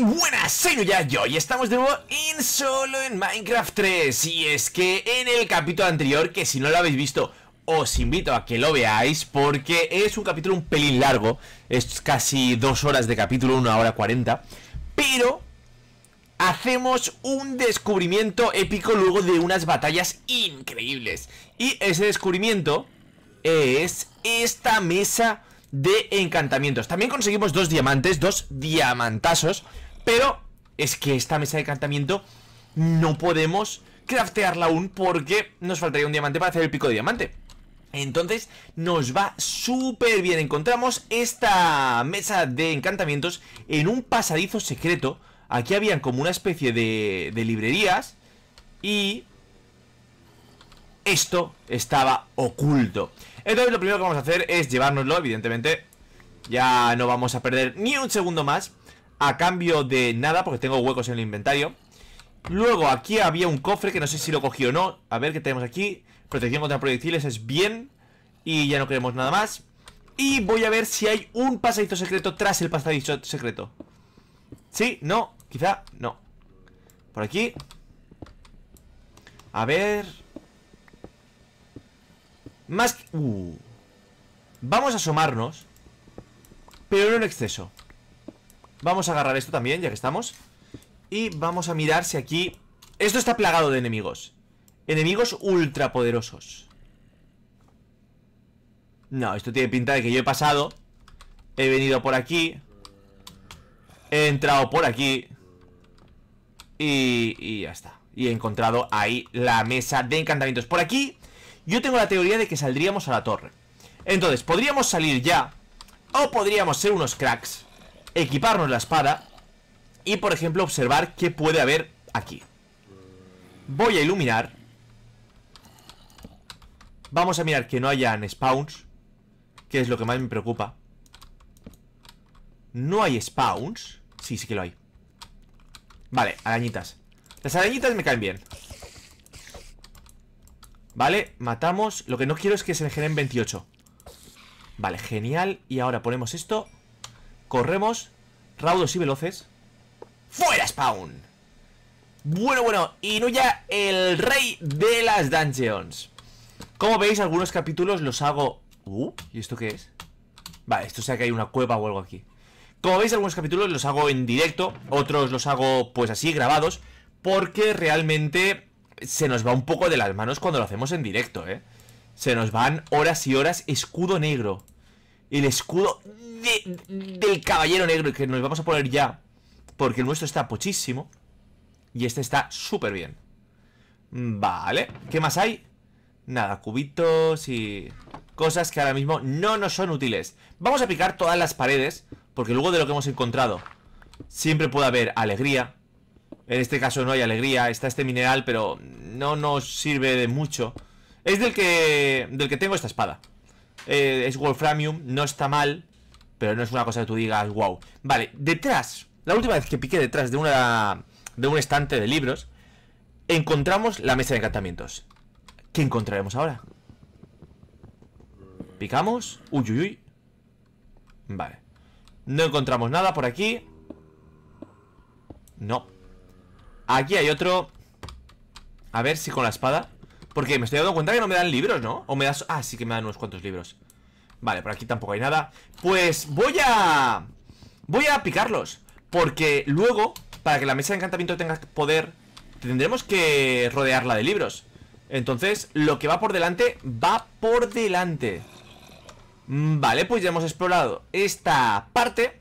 buenas, soy yo y estamos de nuevo en solo en Minecraft 3 Y es que en el capítulo anterior, que si no lo habéis visto, os invito a que lo veáis Porque es un capítulo un pelín largo, es casi dos horas de capítulo, una hora cuarenta Pero hacemos un descubrimiento épico luego de unas batallas increíbles Y ese descubrimiento es esta mesa de encantamientos. También conseguimos dos diamantes, dos diamantazos, pero es que esta mesa de encantamiento no podemos craftearla aún porque nos faltaría un diamante para hacer el pico de diamante. Entonces nos va súper bien. Encontramos esta mesa de encantamientos en un pasadizo secreto. Aquí habían como una especie de, de librerías y esto estaba oculto. Entonces lo primero que vamos a hacer es llevárnoslo, evidentemente. Ya no vamos a perder ni un segundo más a cambio de nada, porque tengo huecos en el inventario. Luego, aquí había un cofre que no sé si lo cogí o no. A ver qué tenemos aquí. Protección contra proyectiles es bien. Y ya no queremos nada más. Y voy a ver si hay un pasadizo secreto tras el pasadizo secreto. Sí, no, quizá no. Por aquí. A ver. Más... Uh. Vamos a asomarnos. Pero no en exceso. Vamos a agarrar esto también, ya que estamos Y vamos a mirar si aquí Esto está plagado de enemigos Enemigos ultrapoderosos No, esto tiene pinta de que yo he pasado He venido por aquí He entrado por aquí y, y ya está Y he encontrado ahí la mesa de encantamientos Por aquí yo tengo la teoría de que saldríamos a la torre Entonces, podríamos salir ya O podríamos ser unos cracks equiparnos la espada y, por ejemplo, observar qué puede haber aquí. Voy a iluminar. Vamos a mirar que no hayan spawns, que es lo que más me preocupa. No hay spawns. Sí, sí que lo hay. Vale, arañitas. Las arañitas me caen bien. Vale, matamos. Lo que no quiero es que se me generen 28. Vale, genial. Y ahora ponemos esto. Corremos, raudos y veloces. ¡Fuera, Spawn! Bueno, bueno, Inuya, el rey de las dungeons. Como veis, algunos capítulos los hago... Uh, ¿y esto qué es? Vale, esto sea que hay una cueva o algo aquí. Como veis, algunos capítulos los hago en directo, otros los hago pues así, grabados, porque realmente se nos va un poco de las manos cuando lo hacemos en directo, ¿eh? Se nos van horas y horas escudo negro. El escudo del caballero negro Que nos vamos a poner ya Porque el nuestro está pochísimo Y este está súper bien Vale, ¿qué más hay? Nada, cubitos y cosas que ahora mismo no nos son útiles Vamos a picar todas las paredes Porque luego de lo que hemos encontrado Siempre puede haber alegría En este caso no hay alegría Está este mineral, pero no nos sirve de mucho Es del que, del que tengo esta espada eh, es Wolframium, no está mal, pero no es una cosa que tú digas, wow. Vale, detrás, la última vez que piqué detrás de, una, de un estante de libros, encontramos la mesa de encantamientos. ¿Qué encontraremos ahora? Picamos. Uy, uy, uy. Vale. No encontramos nada por aquí. No. Aquí hay otro. A ver si con la espada. Porque me estoy dando cuenta que no me dan libros, ¿no? O me das... Ah, sí que me dan unos cuantos libros Vale, por aquí tampoco hay nada Pues voy a... Voy a picarlos Porque luego, para que la mesa de encantamiento tenga poder Tendremos que rodearla de libros Entonces, lo que va por delante Va por delante Vale, pues ya hemos explorado esta parte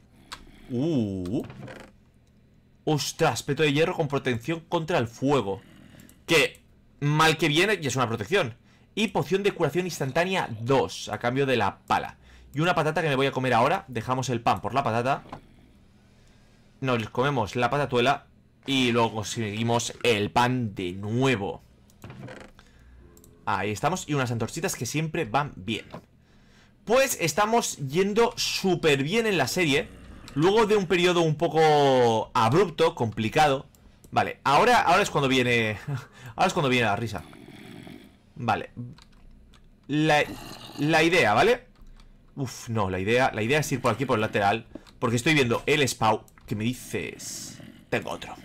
Uh Ostras, peto de hierro con protección contra el fuego Que Mal que viene, y es una protección. Y poción de curación instantánea 2, a cambio de la pala. Y una patata que me voy a comer ahora. Dejamos el pan por la patata. Nos comemos la patatuela. Y luego conseguimos el pan de nuevo. Ahí estamos. Y unas antorchitas que siempre van bien. Pues estamos yendo súper bien en la serie. Luego de un periodo un poco abrupto, complicado. Vale, ahora, ahora es cuando viene... Ahora es cuando viene la risa. Vale. La, idea, ¿vale? Uf, no, la idea, la idea es ir por aquí, por el lateral. Porque estoy viendo el spawn que me dices... Tengo otro.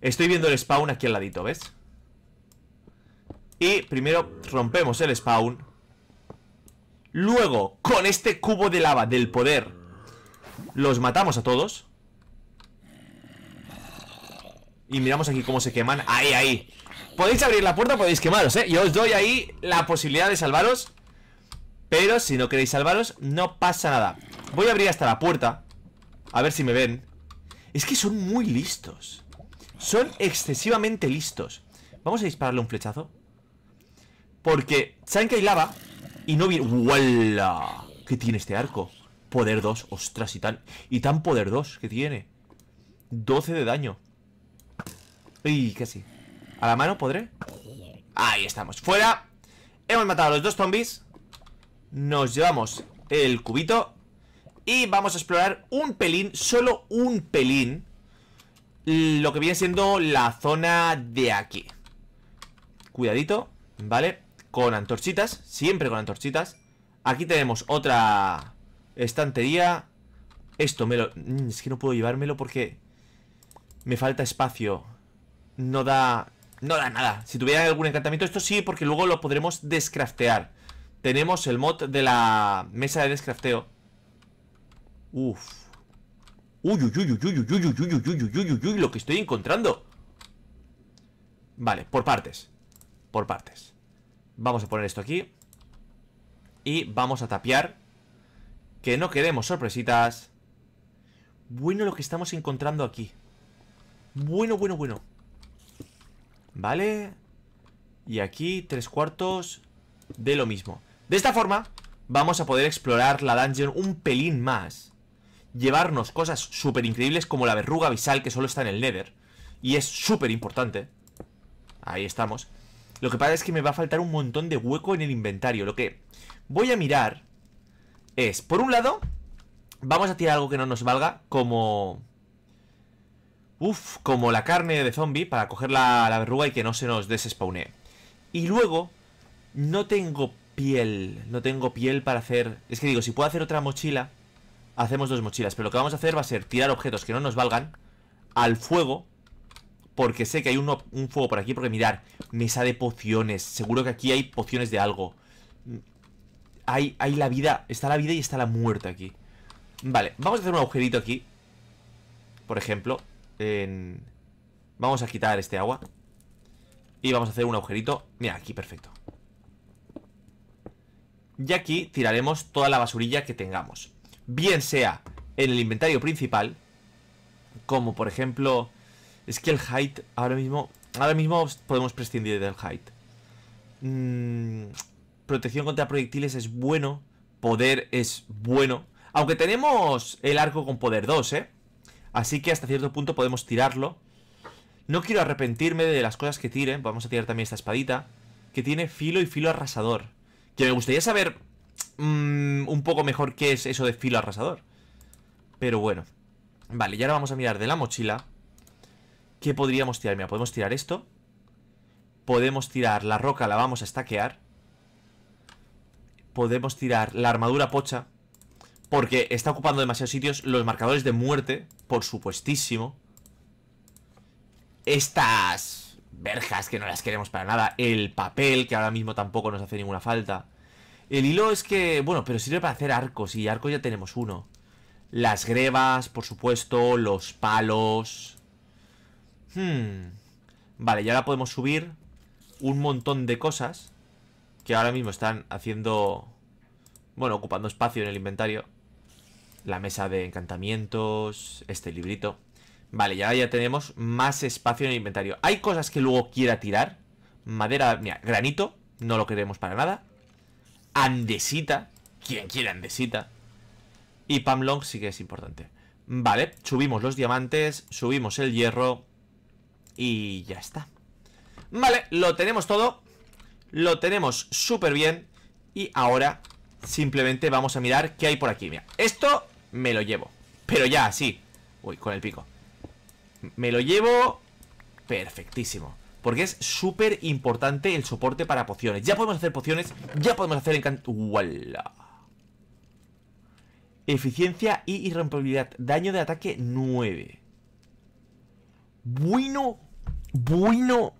Estoy viendo el spawn aquí al ladito, ¿ves? Y primero rompemos el spawn. Luego, con este cubo de lava del poder, los matamos a todos. Y miramos aquí cómo se queman. Ahí, ahí. Podéis abrir la puerta, podéis quemaros, ¿eh? Yo os doy ahí la posibilidad de salvaros Pero si no queréis salvaros, no pasa nada Voy a abrir hasta la puerta A ver si me ven Es que son muy listos Son excesivamente listos Vamos a dispararle un flechazo Porque saben que hay lava Y no viene... ¡Wala! ¿Qué tiene este arco? Poder 2, ostras, y tan... Y tan poder 2 que tiene 12 de daño Y casi ¿A la mano podré? Ahí estamos, fuera Hemos matado a los dos zombies Nos llevamos el cubito Y vamos a explorar un pelín Solo un pelín Lo que viene siendo la zona de aquí Cuidadito, ¿vale? Con antorchitas, siempre con antorchitas Aquí tenemos otra estantería Esto me lo... Mm, es que no puedo llevármelo porque... Me falta espacio No da no da nada. Si tuviera algún encantamiento, esto sí, porque luego lo podremos descraftear. Tenemos el mod de la mesa de descrafteo. Uf. Uy, uy, uy, uy, uy, uy, uy, uy, uy, uy, uy, uy, uy, lo que estoy encontrando. Vale, por partes. Por partes. Vamos a poner esto aquí. Y vamos a tapiar. Que no queremos sorpresitas. Bueno lo que estamos encontrando aquí. Bueno, bueno, bueno. Vale. Y aquí tres cuartos de lo mismo. De esta forma vamos a poder explorar la dungeon un pelín más. Llevarnos cosas súper increíbles como la verruga abisal que solo está en el nether. Y es súper importante. Ahí estamos. Lo que pasa es que me va a faltar un montón de hueco en el inventario. Lo que voy a mirar es, por un lado, vamos a tirar algo que no nos valga como Uf, como la carne de zombie para coger la, verruga y que no se nos desespaune. Y luego, no tengo piel. No tengo piel para hacer... Es que digo, si puedo hacer otra mochila, hacemos dos mochilas. Pero lo que vamos a hacer va a ser tirar objetos que no nos valgan al fuego. Porque sé que hay un fuego por aquí. Porque mirar, mesa de pociones. Seguro que aquí hay pociones de algo. Hay, hay la vida. Está la vida y está la muerte aquí. Vale, vamos a hacer un agujerito aquí. Por ejemplo, Vamos a quitar este agua. Y vamos a hacer un agujerito. Mira, aquí, perfecto. Y aquí tiraremos toda la basurilla que tengamos. Bien sea en el inventario principal, como por ejemplo... Es que el height ahora mismo... Ahora mismo podemos prescindir del height. Mm, protección contra proyectiles es bueno. Poder es bueno. Aunque tenemos el arco con poder 2, ¿eh? Así que hasta cierto punto podemos tirarlo. No quiero arrepentirme de las cosas que tiren. Vamos a tirar también esta espadita. Que tiene filo y filo arrasador. Que me gustaría saber mm, un poco mejor qué es eso de filo arrasador. Pero bueno. Vale, y ahora vamos a mirar de la mochila. ¿Qué podríamos tirar? Mira, podemos tirar esto. Podemos tirar la roca, la vamos a estaquear. Podemos tirar la armadura pocha. Porque está ocupando demasiados sitios. Los marcadores de muerte, por supuestísimo. Estas verjas que no las queremos para nada. El papel, que ahora mismo tampoco nos hace ninguna falta. El hilo es que, bueno, pero sirve para hacer arcos y arcos ya tenemos uno. Las grebas, por supuesto, los palos. Hmm. Vale, y ahora podemos subir un montón de cosas que ahora mismo están haciendo, bueno, ocupando espacio en el inventario la mesa de encantamientos, este librito. Vale, ya, ya tenemos más espacio en el inventario. Hay cosas que luego quiera tirar. Madera, mira, granito, no lo queremos para nada. Andesita, quien quiera andesita. Y Pamlong sí que es importante. Vale, subimos los diamantes, subimos el hierro y ya está. Vale, lo tenemos todo, lo tenemos súper bien y ahora simplemente vamos a mirar qué hay por aquí. Mira, esto me lo llevo. Pero ya, sí Uy, con el pico. Me lo llevo perfectísimo. Porque es súper importante el soporte para pociones. Ya podemos hacer pociones, ya podemos hacer encanto... ¡Wala! Eficiencia y irrompibilidad. Daño de ataque 9. Bueno, bueno,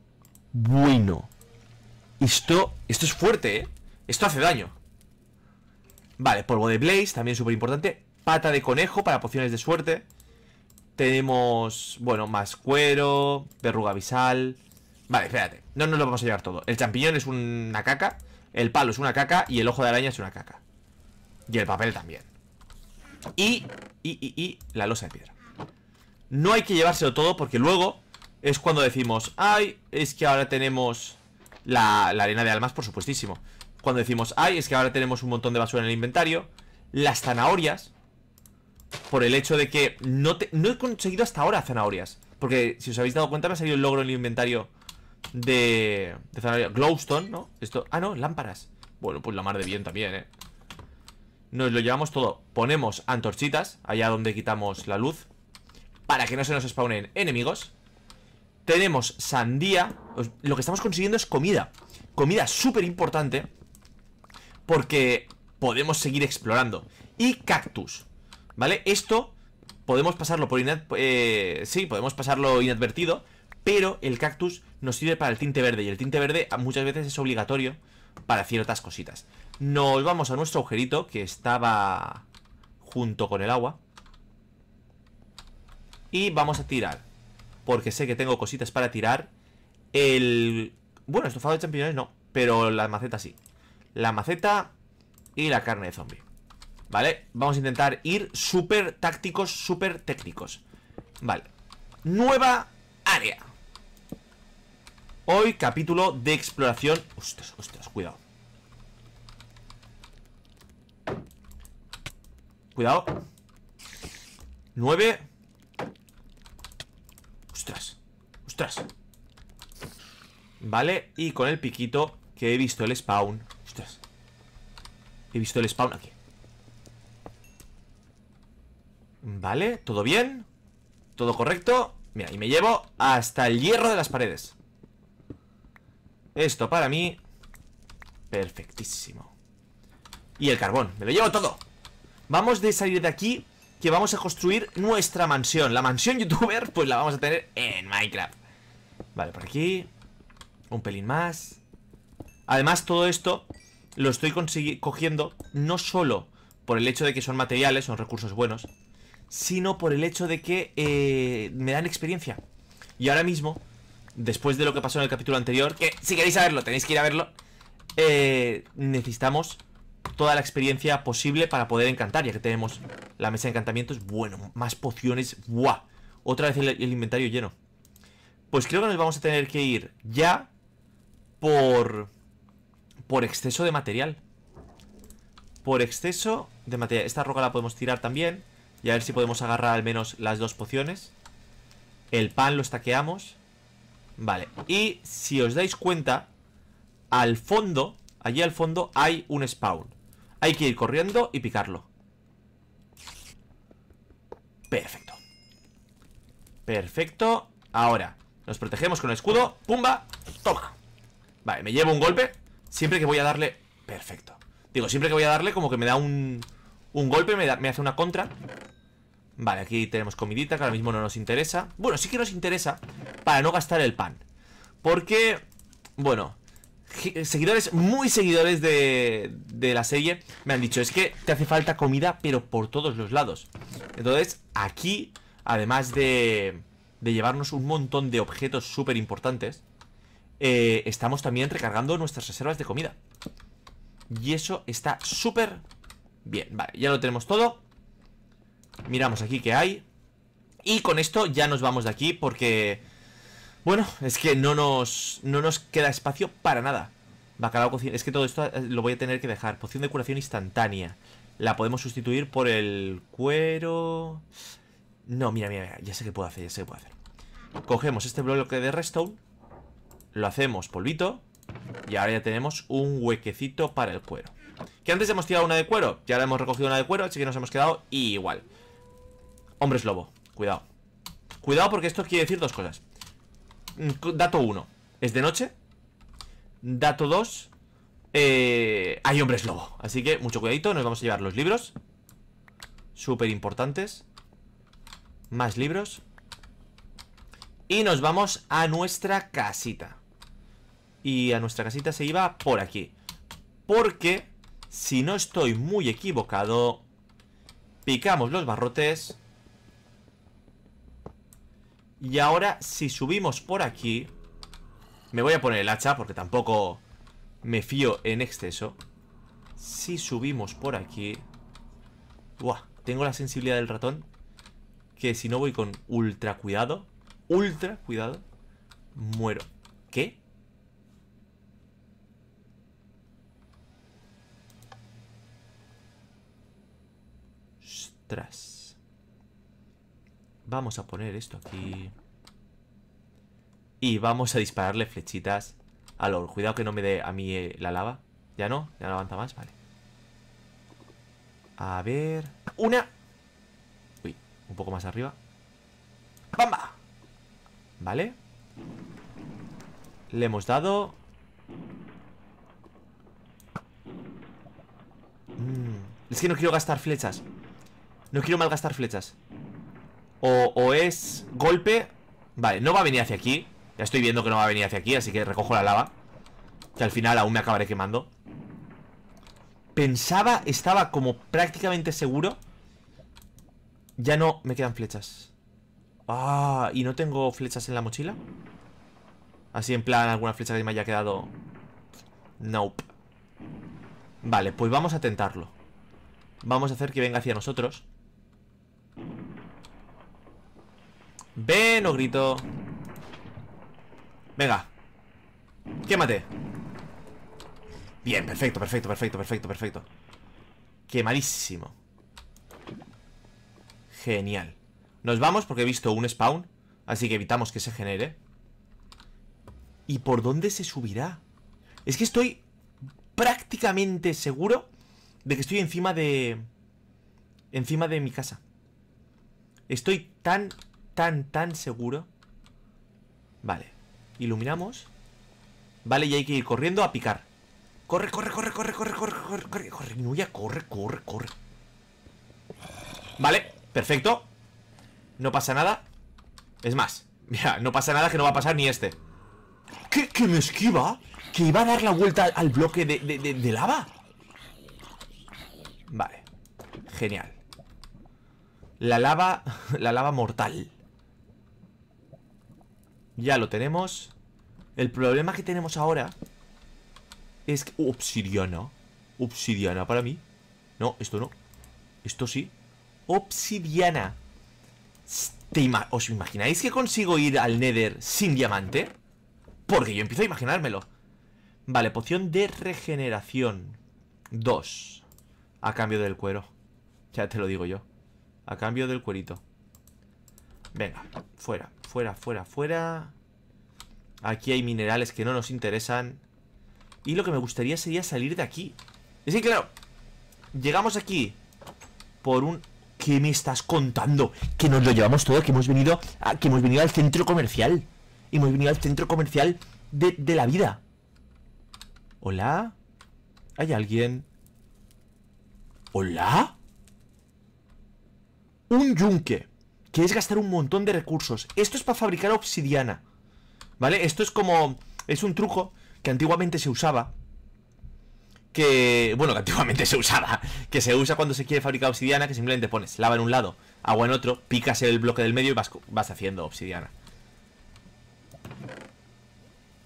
bueno. Esto, esto es fuerte, ¿eh? Esto hace daño. Vale, polvo de Blaze, también súper importante pata de conejo para pociones de suerte. Tenemos, bueno, más cuero, Perruga bisal Vale, espérate, no nos lo vamos a llevar todo. El champiñón es una caca, el palo es una caca y el ojo de araña es una caca. Y el papel también. Y, y, y, y la losa de piedra. No hay que llevárselo todo porque luego es cuando decimos, ay, es que ahora tenemos la, la arena de almas, por supuestísimo. Cuando decimos, ay, es que ahora tenemos un montón de basura en el inventario. Las zanahorias, por el hecho de que no, he conseguido hasta ahora zanahorias. Porque si os habéis dado cuenta, me ha salido el logro en el inventario de, de zanahorias. Glowstone, ¿no? Esto, ah, no, lámparas. Bueno, pues la mar de bien también, ¿eh? Nos lo llevamos todo. Ponemos antorchitas, allá donde quitamos la luz, para que no se nos spawnen enemigos. Tenemos sandía. Lo que estamos consiguiendo es comida. Comida súper importante, porque podemos seguir explorando. Y cactus. ¿Vale? Esto podemos pasarlo por inad eh, sí, podemos pasarlo inadvertido, pero el cactus nos sirve para el tinte verde y el tinte verde muchas veces es obligatorio para ciertas cositas. Nos vamos a nuestro agujerito que estaba junto con el agua. Y vamos a tirar, porque sé que tengo cositas para tirar, el... Bueno, estofado de champiñones no, pero la maceta sí. La maceta y la carne de zombie. ¿Vale? Vamos a intentar ir súper tácticos, súper técnicos. Vale. Nueva área. Hoy capítulo de exploración. Ostras, ostras, cuidado. Cuidado. Nueve Ostras. Ostras. Vale, y con el piquito que he visto el spawn. Ostras. He visto el spawn aquí. Vale, ¿todo bien? ¿Todo correcto? Mira, y me llevo hasta el hierro de las paredes Esto para mí Perfectísimo Y el carbón, me lo llevo todo Vamos de salir de aquí Que vamos a construir nuestra mansión La mansión youtuber, pues la vamos a tener en Minecraft Vale, por aquí Un pelín más Además, todo esto lo estoy cogiendo no solo por el hecho de que son materiales, son recursos buenos, sino por el hecho de que eh, me dan experiencia. Y ahora mismo, después de lo que pasó en el capítulo anterior, que si queréis saberlo, tenéis que ir a verlo, eh, necesitamos toda la experiencia posible para poder encantar, ya que tenemos la mesa de encantamientos, bueno, más pociones, ¡buah! Otra vez el, el inventario lleno. Pues creo que nos vamos a tener que ir ya por... por exceso de material. Por exceso de material. Esta roca la podemos tirar también. Y a ver si podemos agarrar al menos las dos pociones. El pan lo estaqueamos. Vale, y si os dais cuenta, al fondo, allí al fondo hay un spawn. Hay que ir corriendo y picarlo. Perfecto. Perfecto. Ahora, nos protegemos con el escudo. ¡Pumba! ¡Toma! Vale, me llevo un golpe. Siempre que voy a darle... Perfecto. Digo, siempre que voy a darle como que me da un... Un golpe, me, me hace una contra. Vale, aquí tenemos comidita que ahora mismo no nos interesa Bueno, sí que nos interesa para no gastar el pan Porque, bueno, seguidores, muy seguidores de, de la serie Me han dicho, es que te hace falta comida pero por todos los lados Entonces, aquí, además de, de llevarnos un montón de objetos súper importantes eh, Estamos también recargando nuestras reservas de comida Y eso está súper bien Vale, ya lo tenemos todo Miramos aquí qué hay. Y con esto ya nos vamos de aquí porque... Bueno, es que no nos, no nos queda espacio para nada. Bacalao cocina. Es que todo esto eh, lo voy a tener que dejar. Poción de curación instantánea. La podemos sustituir por el cuero... No, mira, mira, mira. Ya sé qué puedo hacer, ya sé qué puedo hacer. Cogemos este bloque de redstone. Lo hacemos polvito. Y ahora ya tenemos un huequecito para el cuero. Que antes hemos tirado una de cuero. ya ahora hemos recogido una de cuero, así que nos hemos quedado igual. Hombres lobo, cuidado Cuidado porque esto quiere decir dos cosas Dato uno, Es de noche Dato dos eh, Hay hombres lobo Así que mucho cuidadito, nos vamos a llevar los libros Súper importantes Más libros Y nos vamos a nuestra casita Y a nuestra casita se iba por aquí Porque Si no estoy muy equivocado Picamos los barrotes y ahora, si subimos por aquí Me voy a poner el hacha Porque tampoco me fío en exceso Si subimos por aquí Buah, tengo la sensibilidad del ratón Que si no voy con ultra cuidado Ultra cuidado Muero ¿Qué? Ostras Vamos a poner esto aquí. Y vamos a dispararle flechitas a Cuidado que no me dé a mí eh, la lava. ¿Ya no? ¿Ya no avanza más? Vale. A ver... ¡Una! Uy, un poco más arriba. ¡Bamba! Vale. Le hemos dado... Mm. Es que no quiero gastar flechas. No quiero malgastar flechas o, es golpe Vale, no va a venir hacia aquí Ya estoy viendo que no va a venir hacia aquí, así que recojo la lava Que al final aún me acabaré quemando Pensaba, estaba como prácticamente seguro Ya no me quedan flechas Ah, ¿y no tengo flechas en la mochila? Así en plan alguna flecha que me haya quedado Nope Vale, pues vamos a tentarlo Vamos a hacer que venga hacia nosotros Ven, o grito. Venga. Quémate. Bien, perfecto, perfecto, perfecto, perfecto, perfecto. Quemadísimo. Genial. Nos vamos porque he visto un spawn. Así que evitamos que se genere. ¿Y por dónde se subirá? Es que estoy prácticamente seguro de que estoy encima de... Encima de mi casa. Estoy tan tan, tan seguro. Vale. Iluminamos. Vale, y hay que ir corriendo a picar. Corre, corre, corre, corre, corre, corre, corre, corre, corre, Inuya, corre, corre, corre. Vale, perfecto. No pasa nada. Es más, mira, no pasa nada que no va a pasar ni este. ¿Qué, que me esquiva? ¿Que iba a dar la vuelta al bloque de, de lava? Vale, genial. La lava, la lava mortal. Ya lo tenemos. El problema que tenemos ahora es que... obsidiana. Obsidiana para mí. No, esto no. Esto sí. Obsidiana. ¿Os imagináis que consigo ir al Nether sin diamante? Porque yo empiezo a imaginármelo. Vale, poción de regeneración. Dos. A cambio del cuero. Ya te lo digo yo. A cambio del cuerito. Venga, fuera, fuera, fuera, fuera. Aquí hay minerales que no nos interesan. Y lo que me gustaría sería salir de aquí. Es que claro, llegamos aquí por un... ¿Qué me estás contando? Que nos lo llevamos todo, que hemos venido, que hemos venido al centro comercial. Y hemos venido al centro comercial de, de la vida. ¿Hola? ¿Hay alguien? ¿Hola? Un yunque que gastar un montón de recursos. Esto es para fabricar obsidiana, ¿vale? Esto es como... Es un truco que antiguamente se usaba. Que... Bueno, que antiguamente se usaba. Que se usa cuando se quiere fabricar obsidiana, que simplemente pones lava en un lado, agua en otro, picas el bloque del medio y vas, vas haciendo obsidiana.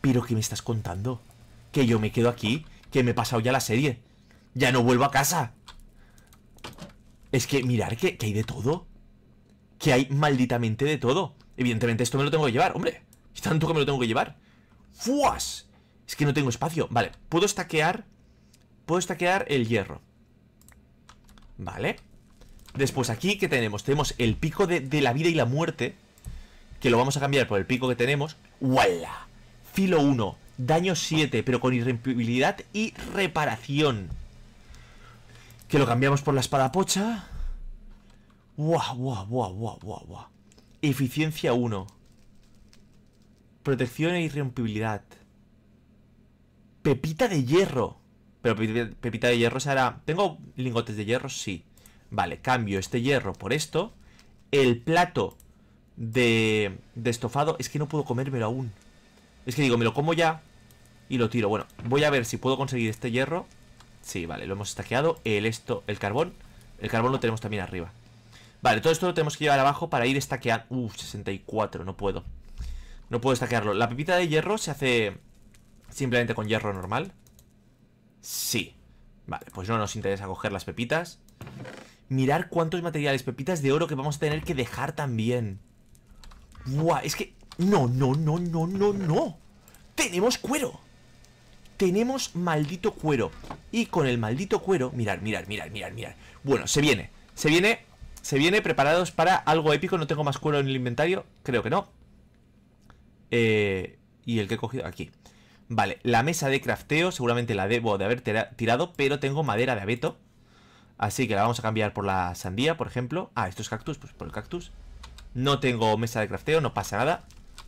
¿Pero qué me estás contando? ¿Que yo me quedo aquí? ¿Que me he pasado ya la serie? ¡Ya no vuelvo a casa! Es que mirar que hay de todo que hay malditamente de todo. Evidentemente esto me lo tengo que llevar, hombre. tanto que me lo tengo que llevar. ¡Fuas! Es que no tengo espacio. Vale, puedo estaquear Puedo estaquear el hierro. Vale. Después aquí, ¿qué tenemos? Tenemos el pico de, la vida y la muerte. Que lo vamos a cambiar por el pico que tenemos. ¡Wala! Filo 1, daño 7, pero con irrempibilidad y reparación. Que lo cambiamos por la espada pocha. Buah, buah, buah, buah, buah, Eficiencia 1. Protección e irrompibilidad. Pepita de hierro. Pero pepita de hierro hará. ¿Tengo lingotes de hierro? Sí. Vale, cambio este hierro por esto. El plato de, de estofado. Es que no puedo comérmelo aún. Es que digo, me lo como ya y lo tiro. Bueno, voy a ver si puedo conseguir este hierro. Sí, vale, lo hemos estaqueado. El esto, el carbón. El carbón lo tenemos también arriba. Vale, todo esto lo tenemos que llevar abajo para ir estaqueando. Uf, 64, no puedo. No puedo estaquearlo. La pepita de hierro se hace simplemente con hierro normal. Sí. Vale, pues no nos interesa coger las pepitas. Mirar cuántos materiales, pepitas de oro que vamos a tener que dejar también. Buah, es que... No, no, no, no, no, no. Tenemos cuero. Tenemos maldito cuero. Y con el maldito cuero... Mirar, mirar, mirar, mirar, mirar. Bueno, se viene. Se viene se viene preparados para algo épico. No tengo más cuero en el inventario. Creo que no. Eh, y el que he cogido aquí. Vale, la mesa de crafteo. Seguramente la debo de haber tirado. Pero tengo madera de abeto. Así que la vamos a cambiar por la sandía, por ejemplo. Ah, esto es cactus. Pues por el cactus. No tengo mesa de crafteo. No pasa nada.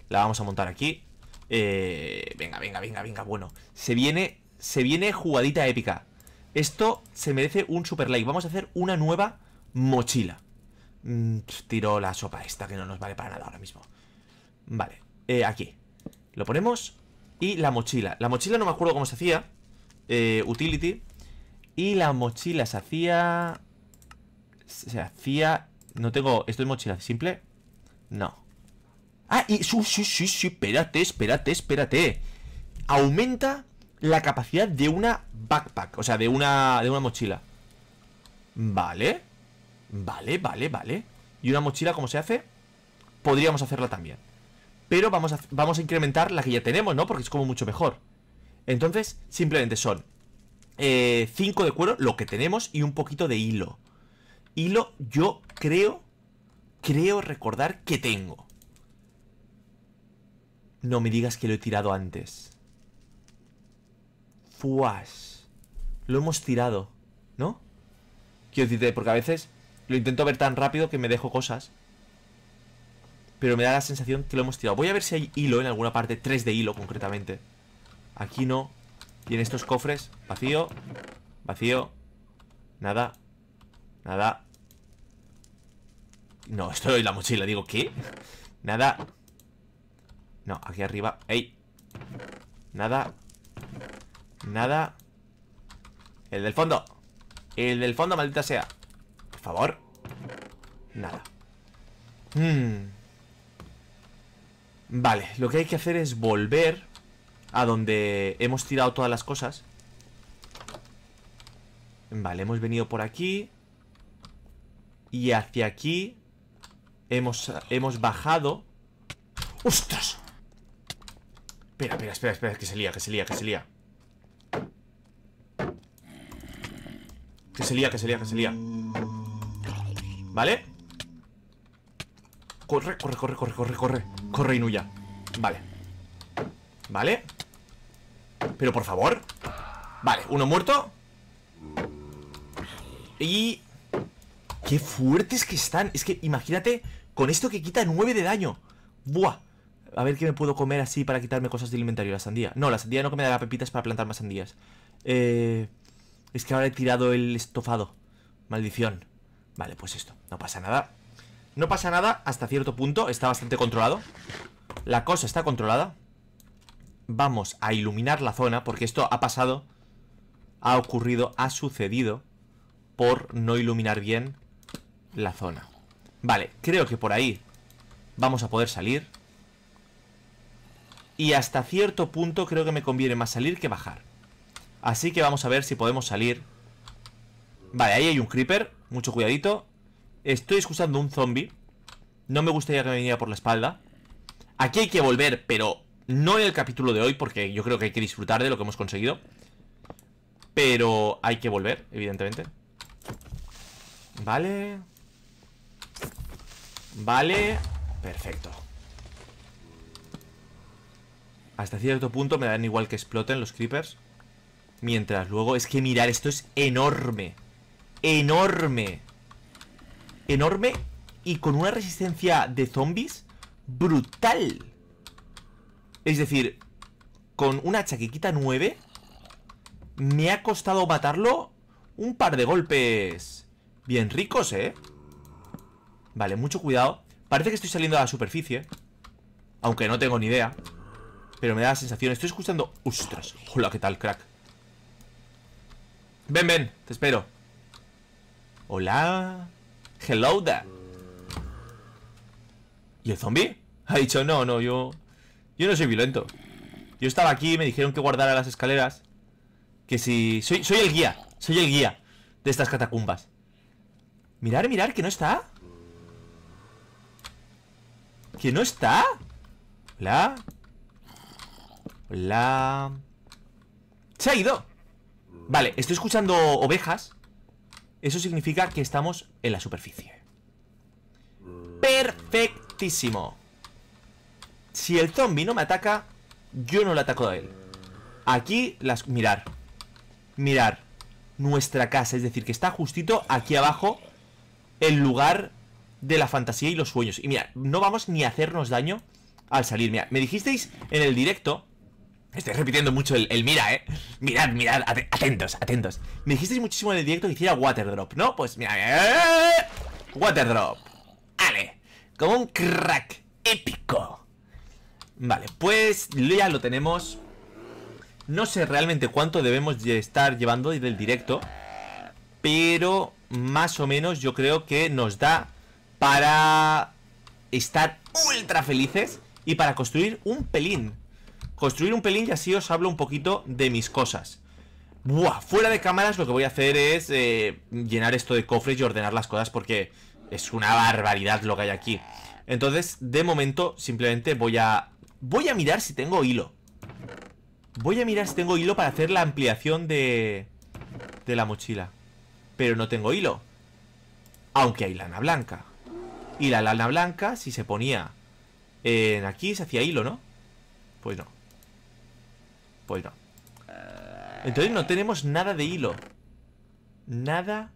La vamos a montar aquí. Eh, venga, venga, venga, venga. Bueno, se viene, se viene jugadita épica. Esto se merece un super like. Vamos a hacer una nueva mochila. Mm, tiro la sopa esta que no nos vale para nada ahora mismo. Vale, eh, aquí. Lo ponemos. Y la mochila. La mochila no me acuerdo cómo se hacía. Eh, utility. Y la mochila se hacía... Se hacía... No tengo... ¿Esto es mochila simple? No. Ah, y... Sí, sí, sí, sí. Espérate, espérate, espérate. Aumenta la capacidad de una backpack. O sea, de una, de una mochila. Vale. Vale, vale, vale. Y una mochila, ¿cómo se hace? Podríamos hacerla también. Pero vamos a, vamos a incrementar la que ya tenemos, ¿no? Porque es como mucho mejor. Entonces, simplemente son 5 eh, de cuero, lo que tenemos, y un poquito de hilo. Hilo, yo creo, creo recordar que tengo. No me digas que lo he tirado antes. Fuas. Lo hemos tirado, ¿no? Quiero decirte, porque a veces lo intento ver tan rápido que me dejo cosas. Pero me da la sensación que lo hemos tirado. Voy a ver si hay hilo en alguna parte. Tres de hilo, concretamente. Aquí no. Y en estos cofres. Vacío. Vacío. Nada. Nada. No, estoy en la mochila. Digo, ¿qué? Nada. No, aquí arriba. ¡Ey! Nada. Nada. El del fondo. El del fondo, maldita sea. Por favor. Nada. Hmm. Vale, lo que hay que hacer es volver a donde hemos tirado todas las cosas. Vale, hemos venido por aquí. Y hacia aquí hemos, hemos bajado. ¡Ostras! Espera, espera, espera, espera, que se lía, que se lía, que se lía. Que se lía, que se lía, que se lía. ¿Vale? Corre, corre, corre, corre, corre, corre Corre, Inuya Vale Vale Pero por favor Vale, uno muerto Y... Qué fuertes que están Es que imagínate con esto que quita 9 de daño Buah A ver qué me puedo comer así para quitarme cosas del inventario La sandía No, la sandía no que me dará pepitas para plantar más sandías Eh... Es que ahora he tirado el estofado Maldición Vale, pues esto, no pasa nada No pasa nada hasta cierto punto Está bastante controlado La cosa está controlada Vamos a iluminar la zona Porque esto ha pasado Ha ocurrido, ha sucedido Por no iluminar bien La zona Vale, creo que por ahí Vamos a poder salir Y hasta cierto punto Creo que me conviene más salir que bajar Así que vamos a ver si podemos salir Vale, ahí hay un creeper mucho cuidadito. Estoy escuchando un zombie. No me gustaría que me viniera por la espalda. Aquí hay que volver, pero no en el capítulo de hoy, porque yo creo que hay que disfrutar de lo que hemos conseguido. Pero hay que volver, evidentemente. Vale. Vale. Perfecto. Hasta cierto punto me dan igual que exploten los creepers. Mientras luego... Es que mirar, esto es enorme enorme. Enorme y con una resistencia de zombies brutal. Es decir, con una quita 9 me ha costado matarlo un par de golpes bien ricos, ¿eh? Vale, mucho cuidado. Parece que estoy saliendo a la superficie. Aunque no tengo ni idea. Pero me da la sensación. Estoy escuchando... ¡Ostras! Hola, ¿qué tal, crack? Ven, ven. Te espero. Hola. Hello there. ¿Y el zombie? Ha dicho, no, no, yo... Yo no soy violento. Yo estaba aquí, me dijeron que guardara las escaleras. Que si... Soy, soy el guía. Soy el guía de estas catacumbas. Mirar, mirar, que no está. ¿Que no está? Hola. Hola. Se ha ido. Vale, estoy escuchando ovejas. Eso significa que estamos en la superficie. ¡Perfectísimo! Si el zombie no me ataca, yo no le ataco a él. Aquí, las... Mirar. Mirar. Nuestra casa, es decir, que está justito aquí abajo el lugar de la fantasía y los sueños. Y mira, no vamos ni a hacernos daño al salir. Mira, me dijisteis en el directo Estoy repitiendo mucho el, mira, ¿eh? Mirad, mirad, atentos, atentos. Me dijisteis muchísimo en el directo que hiciera Waterdrop, ¿no? Pues mira... Eh, Waterdrop. Ale. Como un crack épico. Vale, pues ya lo tenemos. No sé realmente cuánto debemos estar llevando del directo. Pero más o menos yo creo que nos da para estar ultra felices y para construir un pelín construir un pelín y así os hablo un poquito de mis cosas. Buah, fuera de cámaras lo que voy a hacer es eh, llenar esto de cofres y ordenar las cosas porque es una barbaridad lo que hay aquí. Entonces, de momento, simplemente voy a... Voy a mirar si tengo hilo. Voy a mirar si tengo hilo para hacer la ampliación de... De la mochila. Pero no tengo hilo. Aunque hay lana blanca. Y la lana blanca, si se ponía en aquí, se hacía hilo, ¿no? Pues no. Pues Entonces no tenemos nada de hilo. Nada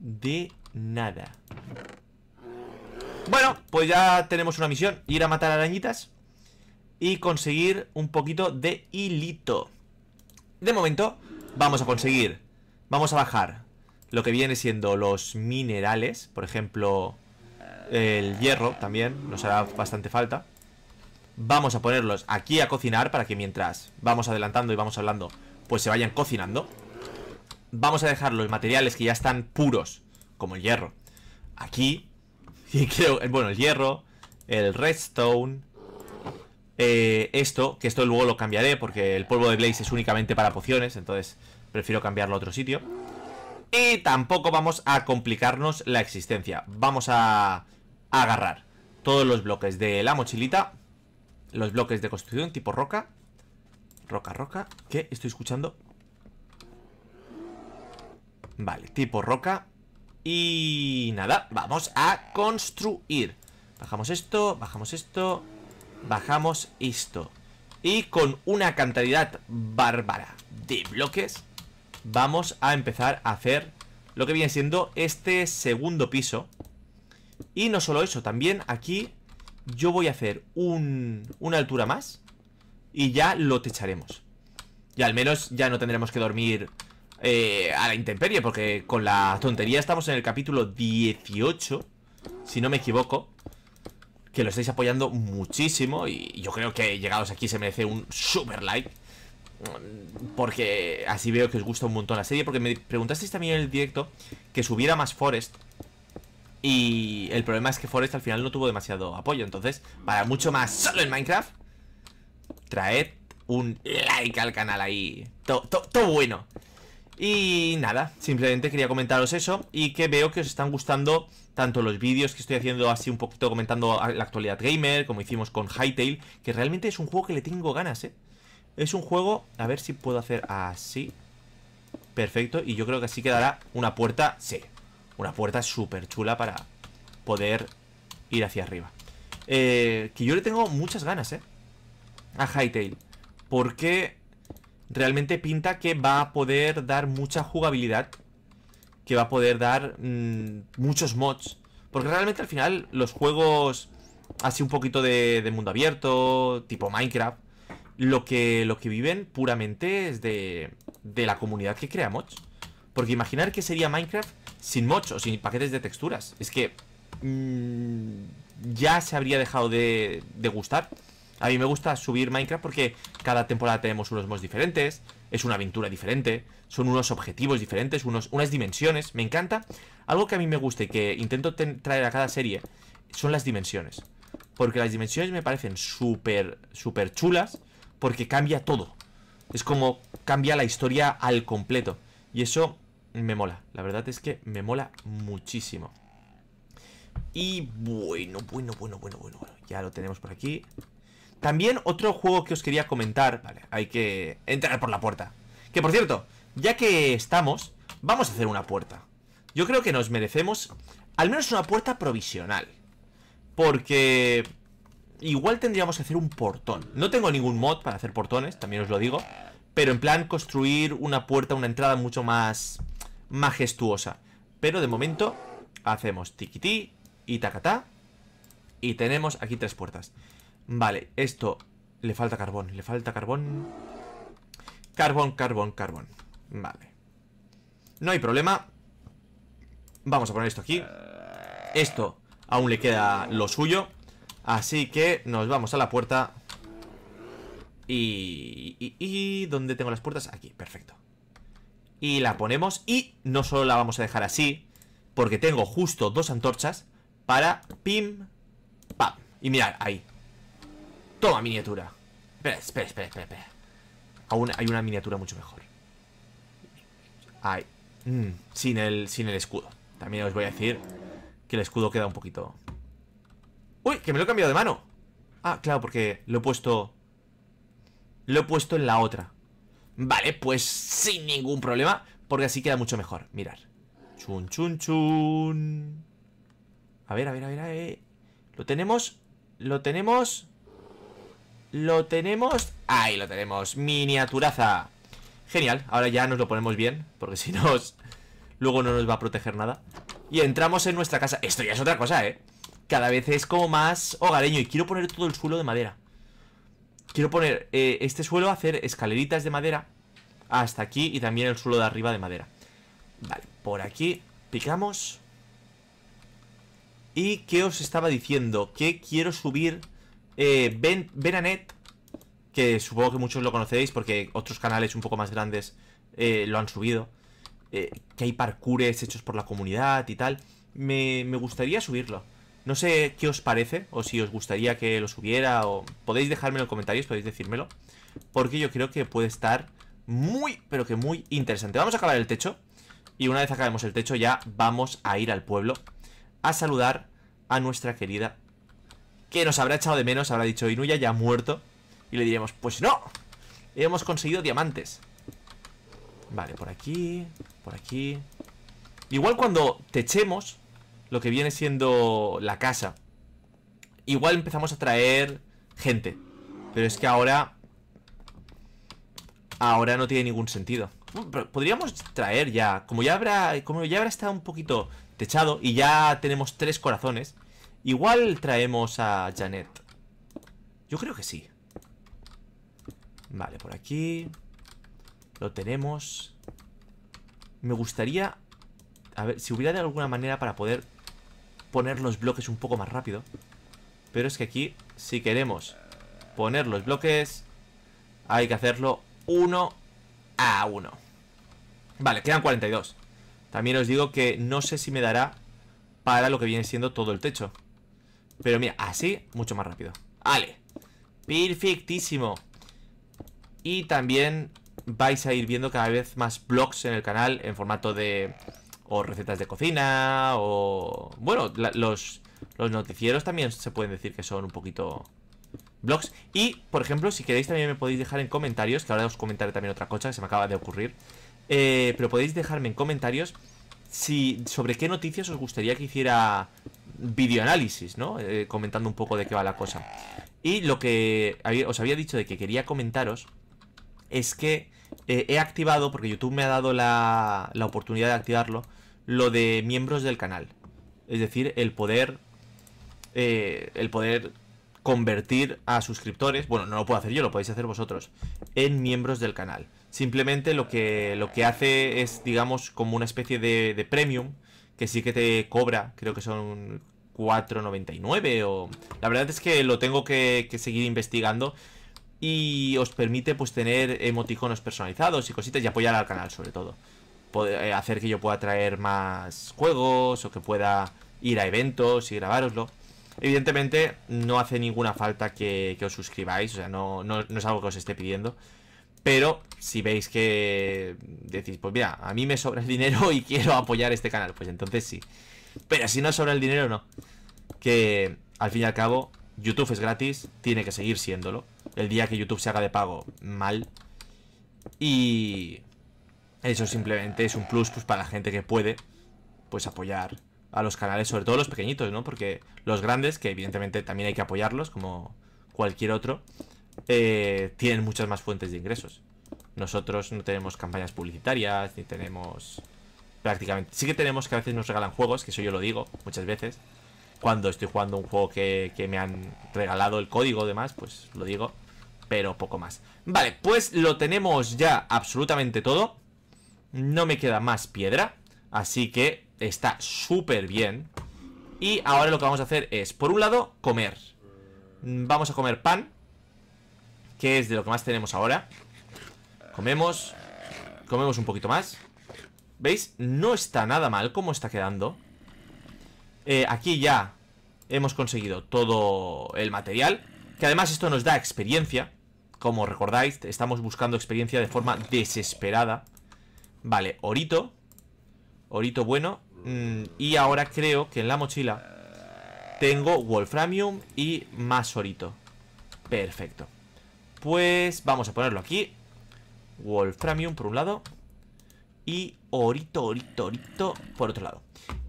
de nada. Bueno, pues ya tenemos una misión. Ir a matar arañitas. Y conseguir un poquito de hilito. De momento, vamos a conseguir. Vamos a bajar lo que viene siendo los minerales. Por ejemplo, el hierro también. Nos hará bastante falta. Vamos a ponerlos aquí a cocinar para que mientras vamos adelantando y vamos hablando, pues se vayan cocinando. Vamos a dejar los materiales que ya están puros, como el hierro, aquí. bueno, el hierro, el redstone, eh, esto, que esto luego lo cambiaré porque el polvo de Blaze es únicamente para pociones, entonces prefiero cambiarlo a otro sitio. Y tampoco vamos a complicarnos la existencia. Vamos a agarrar todos los bloques de la mochilita los bloques de construcción tipo roca. Roca, roca. ¿Qué? Estoy escuchando. Vale, tipo roca. Y nada, vamos a construir. Bajamos esto, bajamos esto, bajamos esto. Y con una cantidad bárbara de bloques, vamos a empezar a hacer lo que viene siendo este segundo piso. Y no solo eso, también aquí yo voy a hacer un, una altura más y ya lo techaremos. Y al menos ya no tendremos que dormir eh, a la intemperie, porque con la tontería estamos en el capítulo 18, si no me equivoco, que lo estáis apoyando muchísimo y yo creo que llegados aquí se merece un super like. Porque así veo que os gusta un montón la serie Porque me preguntasteis también en el directo Que subiera más Forest y el problema es que Forest al final no tuvo demasiado apoyo. Entonces, para mucho más solo en Minecraft, traed un like al canal ahí. Todo bueno. Y nada, simplemente quería comentaros eso y que veo que os están gustando tanto los vídeos que estoy haciendo así un poquito comentando la actualidad gamer, como hicimos con Hightail, que realmente es un juego que le tengo ganas, ¿eh? Es un juego, a ver si puedo hacer así. Perfecto, y yo creo que así quedará una puerta, sí, una puerta súper chula para poder ir hacia arriba. Eh, que yo le tengo muchas ganas, ¿eh? A Hightail. Porque realmente pinta que va a poder dar mucha jugabilidad. Que va a poder dar mm, muchos mods. Porque realmente al final los juegos así un poquito de, mundo abierto, tipo Minecraft, lo que, lo que viven puramente es de, de la comunidad que crea mods. Porque imaginar que sería Minecraft sin mods o sin paquetes de texturas. Es que mm, ya se habría dejado de, gustar. A mí me gusta subir Minecraft porque cada temporada tenemos unos mods diferentes, es una aventura diferente, son unos objetivos diferentes, unos, unas dimensiones, me encanta. Algo que a mí me gusta y que intento traer a cada serie son las dimensiones. Porque las dimensiones me parecen súper, súper chulas porque cambia todo. Es como cambia la historia al completo. Y eso me mola. La verdad es que me mola muchísimo. Y bueno, bueno, bueno, bueno, bueno, bueno. Ya lo tenemos por aquí. También otro juego que os quería comentar. Vale, hay que entrar por la puerta. Que por cierto, ya que estamos, vamos a hacer una puerta. Yo creo que nos merecemos al menos una puerta provisional. Porque igual tendríamos que hacer un portón. No tengo ningún mod para hacer portones, también os lo digo. Pero en plan construir una puerta, una entrada mucho más majestuosa. Pero de momento hacemos tiquití y tacatá. Y tenemos aquí tres puertas. Vale, esto le falta carbón, le falta carbón. Carbón, carbón, carbón. Vale. No hay problema. Vamos a poner esto aquí. Esto aún le queda lo suyo. Así que nos vamos a la puerta y, ¿dónde tengo las puertas? Aquí, perfecto. Y la ponemos y no solo la vamos a dejar así, porque tengo justo dos antorchas para pim, pam. Y mirad, ahí. Toma miniatura. Espera, espera, espera, espera. Aún hay una miniatura mucho mejor. Ahí. Mm, sin, el, sin el escudo. También os voy a decir que el escudo queda un poquito... ¡Uy! Que me lo he cambiado de mano. Ah, claro, porque lo he puesto lo he puesto en la otra. Vale, pues sin ningún problema, porque así queda mucho mejor. Mirar. Chun, chun, chun. A ver, a ver, a ver, a ver. Lo tenemos, lo tenemos. Lo tenemos. Ahí lo tenemos. Miniaturaza. Genial, ahora ya nos lo ponemos bien, porque si no, luego no nos va a proteger nada. Y entramos en nuestra casa. Esto ya es otra cosa, ¿eh? Cada vez es como más hogareño y quiero poner todo el suelo de madera quiero poner eh, este suelo, hacer escaleritas de madera hasta aquí y también el suelo de arriba de madera. Vale, por aquí picamos. ¿Y qué os estaba diciendo? Que quiero subir eh, Benanet, que supongo que muchos lo conocéis porque otros canales un poco más grandes eh, lo han subido. Eh, que hay parkures hechos por la comunidad y tal. Me, me gustaría subirlo. No sé qué os parece o si os gustaría que lo subiera o podéis dejarme en los comentarios, podéis decírmelo. Porque yo creo que puede estar muy, pero que muy interesante. Vamos a acabar el techo y una vez acabemos el techo ya vamos a ir al pueblo a saludar a nuestra querida que nos habrá echado de menos, habrá dicho Inuya ya ha muerto y le diremos, pues no, hemos conseguido diamantes. Vale, por aquí, por aquí. Igual cuando techemos lo que viene siendo la casa. Igual empezamos a traer gente. Pero es que ahora... Ahora no tiene ningún sentido. Podríamos traer ya... Como ya habrá, como ya habrá estado un poquito techado y ya tenemos tres corazones, igual traemos a Janet. Yo creo que sí. Vale, por aquí... Lo tenemos. Me gustaría... A ver, si hubiera de alguna manera para poder poner los bloques un poco más rápido. Pero es que aquí, si queremos poner los bloques, hay que hacerlo uno a uno. Vale, quedan 42. También os digo que no sé si me dará para lo que viene siendo todo el techo. Pero mira, así, mucho más rápido. Vale, perfectísimo. Y también vais a ir viendo cada vez más blogs en el canal en formato de o recetas de cocina, o... Bueno, los, los noticieros también se pueden decir que son un poquito blogs. Y, por ejemplo, si queréis también me podéis dejar en comentarios, que ahora os comentaré también otra cosa que se me acaba de ocurrir. Eh, pero podéis dejarme en comentarios si sobre qué noticias os gustaría que hiciera videoanálisis, ¿no? Eh, comentando un poco de qué va la cosa. Y lo que os había dicho de que quería comentaros es que eh, he activado, porque YouTube me ha dado la, la oportunidad de activarlo, lo de miembros del canal. Es decir, el poder. Eh, el poder convertir a suscriptores. Bueno, no lo puedo hacer yo, lo podéis hacer vosotros. En miembros del canal. Simplemente lo que, lo que hace es, digamos, como una especie de, premium. Que sí que te cobra. Creo que son 4.99 o... La verdad es que lo tengo que, que, seguir investigando y os permite pues tener emoticonos personalizados y cositas y apoyar al canal sobre todo. Eh, hacer que yo pueda traer más juegos o que pueda ir a eventos y grabaroslo Evidentemente no hace ninguna falta que, os suscribáis, o sea, no, no, es algo que os esté pidiendo. Pero si veis que decís, pues mira, a mí me sobra el dinero y quiero apoyar este canal, pues entonces sí. Pero si no sobra el dinero, no. Que al fin y al cabo, YouTube es gratis, tiene que seguir siéndolo. El día que YouTube se haga de pago, mal. Y eso simplemente es un plus pues, para la gente que puede pues apoyar a los canales, sobre todo los pequeñitos, ¿no? Porque los grandes, que evidentemente también hay que apoyarlos, como cualquier otro, eh, tienen muchas más fuentes de ingresos. Nosotros no tenemos campañas publicitarias, ni tenemos prácticamente... Sí que tenemos que a veces nos regalan juegos, que eso yo lo digo muchas veces. Cuando estoy jugando un juego que, que me han regalado el código y demás, pues lo digo, pero poco más. Vale, pues lo tenemos ya absolutamente todo. No me queda más piedra. Así que está súper bien. Y ahora lo que vamos a hacer es, por un lado, comer. Vamos a comer pan. Que es de lo que más tenemos ahora. Comemos. Comemos un poquito más. ¿Veis? No está nada mal como está quedando. Eh, aquí ya hemos conseguido todo el material. Que además esto nos da experiencia. Como recordáis, estamos buscando experiencia de forma desesperada. Vale, orito. Orito bueno. Mm, y ahora creo que en la mochila tengo wolframium y más orito. Perfecto. Pues vamos a ponerlo aquí. Wolframium por un lado. Y orito, orito, orito por otro lado.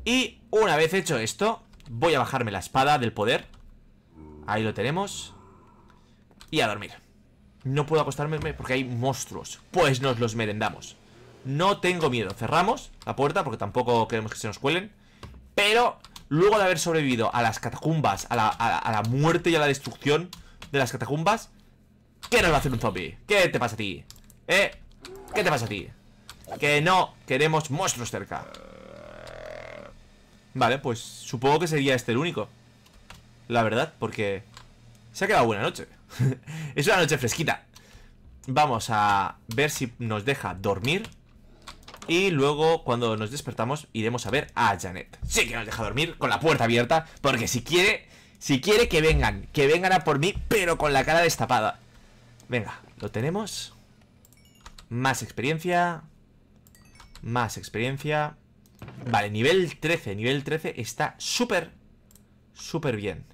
Y una vez hecho esto, voy a bajarme la espada del poder. Ahí lo tenemos. Y a dormir. No puedo acostarme porque hay monstruos. Pues nos los merendamos. No tengo miedo. Cerramos la puerta porque tampoco queremos que se nos cuelen. Pero luego de haber sobrevivido a las catacumbas, a la, muerte y a la destrucción de las catacumbas, ¿qué nos va a hacer un zombie? ¿Qué te pasa a ti? ¿Eh? ¿Qué te pasa a ti? Que no queremos monstruos cerca. Vale, pues supongo que sería este el único. La verdad, porque se ha quedado buena noche. es una noche fresquita. Vamos a ver si nos deja dormir. Y luego, cuando nos despertamos, iremos a ver a Janet. Sí que nos deja dormir con la puerta abierta, porque si quiere, si quiere que vengan, que vengan a por mí, pero con la cara destapada. Venga, lo tenemos. Más experiencia. Más experiencia. Vale, nivel 13. Nivel 13 está súper, súper bien.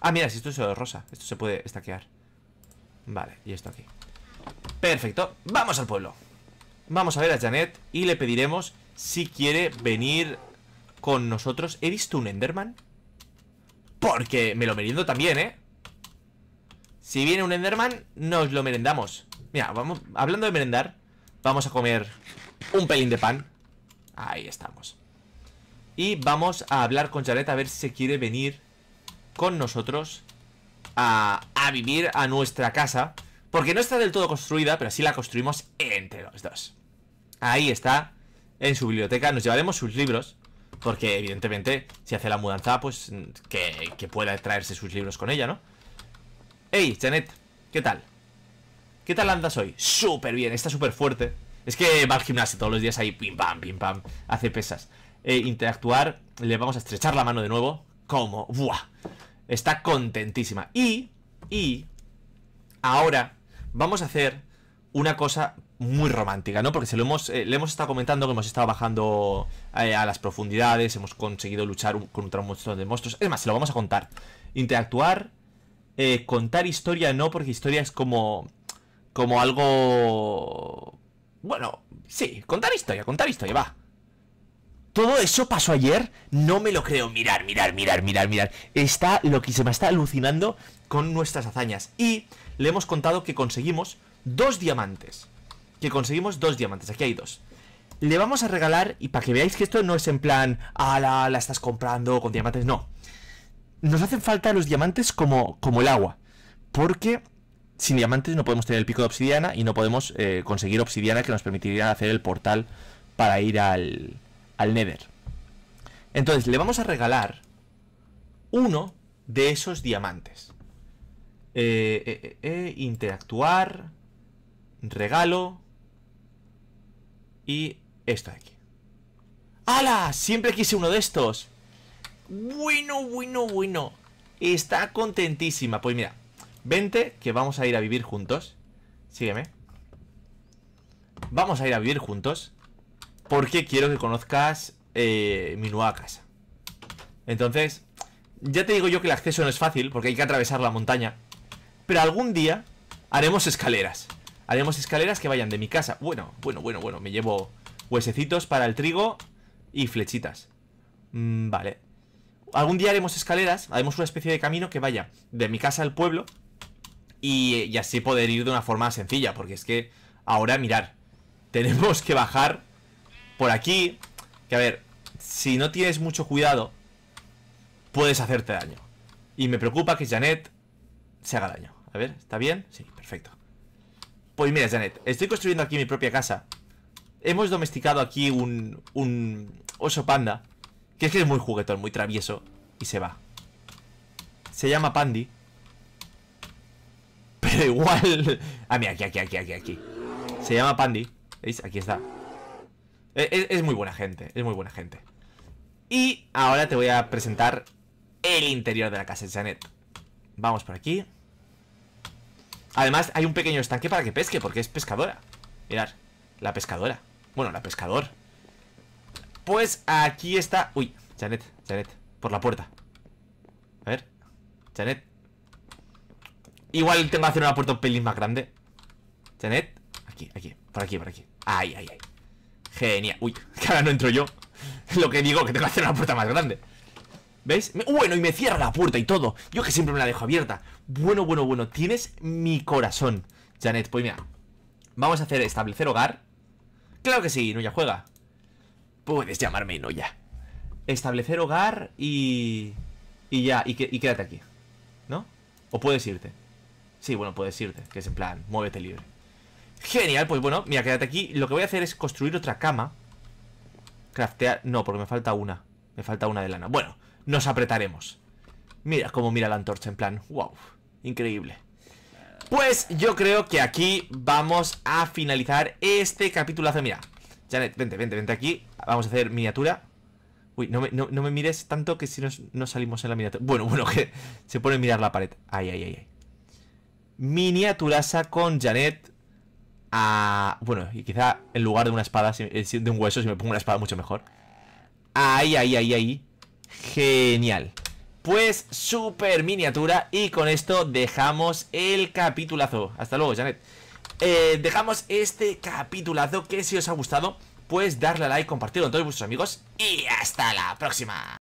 Ah, mira, si esto es rosa. Esto se puede estaquear Vale, y esto aquí. Perfecto. Vamos al pueblo. Vamos a ver a Janet y le pediremos si quiere venir con nosotros. ¿He visto un Enderman? Porque me lo meriendo también, ¿eh? Si viene un Enderman, nos lo merendamos. Mira, vamos, hablando de merendar, vamos a comer un pelín de pan. Ahí estamos. Y vamos a hablar con Janet a ver si se quiere venir con nosotros a, a vivir a nuestra casa. Porque no está del todo construida, pero sí la construimos entre los dos. Ahí está, en su biblioteca. Nos llevaremos sus libros. Porque, evidentemente, si hace la mudanza, pues que, pueda traerse sus libros con ella, ¿no? ¡Ey, Janet, ¿qué tal? ¿Qué tal andas hoy? Súper bien, está súper fuerte. Es que va al gimnasio todos los días ahí, pim pam, pim pam, hace pesas. Eh, interactuar, le vamos a estrechar la mano de nuevo. Como, ¡buah! Está contentísima. Y, y, ahora vamos a hacer una cosa muy romántica, ¿no? Porque se lo hemos, eh, le hemos estado comentando que hemos estado bajando eh, a las profundidades, hemos conseguido luchar contra un montón de monstruos. Es más, se lo vamos a contar. Interactuar, eh, contar historia no, porque historia es como, como algo... Bueno, sí, contar historia, contar historia, va. Todo eso pasó ayer, no me lo creo. Mirar, mirar, mirar, mirar, mirar. Está lo que se me está alucinando con nuestras hazañas. Y le hemos contado que conseguimos dos diamantes que conseguimos dos diamantes. Aquí hay dos. Le vamos a regalar, y para que veáis que esto no es en plan, ala, la estás comprando con diamantes, no. Nos hacen falta los diamantes como, como el agua. Porque sin diamantes no podemos tener el pico de obsidiana y no podemos eh, conseguir obsidiana que nos permitiría hacer el portal para ir al, al Nether. Entonces, le vamos a regalar uno de esos diamantes. Eh, eh, eh, eh interactuar. Regalo. Y esto de aquí ¡Hala! Siempre quise uno de estos Bueno, bueno, bueno Está contentísima Pues mira, vente que vamos a ir a vivir juntos Sígueme Vamos a ir a vivir juntos Porque quiero que conozcas eh, mi nueva casa Entonces, ya te digo yo que el acceso no es fácil Porque hay que atravesar la montaña Pero algún día haremos escaleras Haremos escaleras que vayan de mi casa. Bueno, bueno, bueno, bueno. Me llevo huesecitos para el trigo y flechitas. Mm, vale. Algún día haremos escaleras, haremos una especie de camino que vaya de mi casa al pueblo y, y así poder ir de una forma sencilla, porque es que ahora mirar, tenemos que bajar por aquí, que a ver, si no tienes mucho cuidado, puedes hacerte daño. Y me preocupa que Janet se haga daño. A ver, ¿está bien? Sí, perfecto. Pues mira, Janet, estoy construyendo aquí mi propia casa. Hemos domesticado aquí un, oso panda. Que es que es muy juguetón, muy travieso. Y se va. Se llama Pandy. Pero igual... Ah, mira, aquí, aquí, aquí, aquí, aquí. Se llama Pandy. ¿Veis? Aquí está. E, e, es, muy buena gente, es muy buena gente. Y ahora te voy a presentar el interior de la casa Janet. Vamos por aquí. Además, hay un pequeño estanque para que pesque, porque es pescadora. Mirad, la pescadora. Bueno, la pescador. Pues aquí está... Uy, Janet, Janet, por la puerta. A ver, Janet. Igual tengo que hacer una puerta un pelín más grande. Janet, aquí, aquí, por aquí, por aquí. Ay, ay, ay. Genial. Uy, que ahora no entro yo. Lo que digo, que tengo que hacer una puerta más grande. ¿Veis? bueno, y me cierra la puerta y todo. Yo que siempre me la dejo abierta. Bueno, bueno, bueno. Tienes mi corazón, Janet. Pues mira, vamos a hacer establecer hogar. Claro que sí, Noya juega. Puedes llamarme Noya. Establecer hogar y... Y ya, y, y quédate aquí. ¿No? O puedes irte. Sí, bueno, puedes irte, que es en plan, muévete libre. Genial, pues bueno, mira, quédate aquí. Lo que voy a hacer es construir otra cama. Craftear... No, porque me falta una. Me falta una de lana. Bueno, nos apretaremos. Mira cómo mira la antorcha, en plan, wow, increíble. Pues yo creo que aquí vamos a finalizar este capitulazo. Mira, Janet, vente, vente, vente aquí. Vamos a hacer miniatura. Uy, no me, mires tanto que si no salimos en la miniatura. Bueno, bueno, que se pone a mirar la pared. Ay, ay, ay, ay. miniaturaza con Janet. A, bueno, y quizá en lugar de una espada, eh, de un hueso, si me pongo una espada, mucho mejor. ay ay ay ay Genial. Pues super miniatura y con esto dejamos el capitulazo. Hasta luego, Janet. Eh, dejamos este capitulazo que si os ha gustado, pues darle a like, compartirlo con todos vuestros amigos y hasta la próxima.